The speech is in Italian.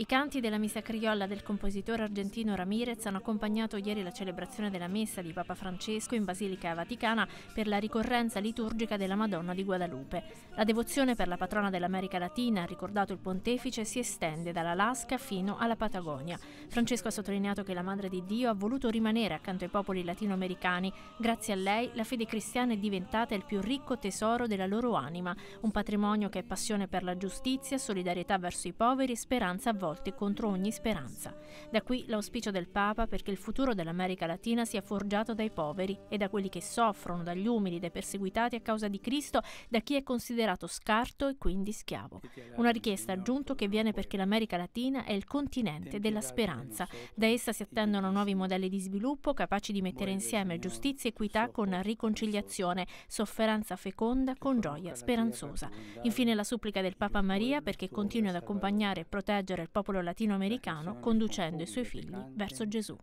I canti della Missa criolla del compositore argentino Ramirez hanno accompagnato ieri la celebrazione della messa di Papa Francesco in Basilica Vaticana per la ricorrenza liturgica della Madonna di Guadalupe. La devozione per la patrona dell'America Latina, ha ricordato il pontefice, si estende dall'Alaska fino alla Patagonia. Francesco ha sottolineato che la Madre di Dio ha voluto rimanere accanto ai popoli latinoamericani. Grazie a lei la fede cristiana è diventata il più ricco tesoro della loro anima, un patrimonio che è passione per la giustizia, solidarietà verso i poveri e speranza a voi rivolti contro ogni speranza. Da qui l'auspicio del Papa perché il futuro dell'America Latina sia forgiato dai poveri e da quelli che soffrono, dagli umili, dai perseguitati a causa di Cristo, da chi è considerato scarto e quindi schiavo. Una richiesta aggiunto che viene perché l'America Latina è il continente della speranza. Da essa si attendono nuovi modelli di sviluppo capaci di mettere insieme giustizia e equità con riconciliazione, sofferenza feconda con gioia speranzosa. Infine la supplica del Papa Maria perché continui ad accompagnare e proteggere il popolo popolo latinoamericano conducendo i suoi figli verso Gesù.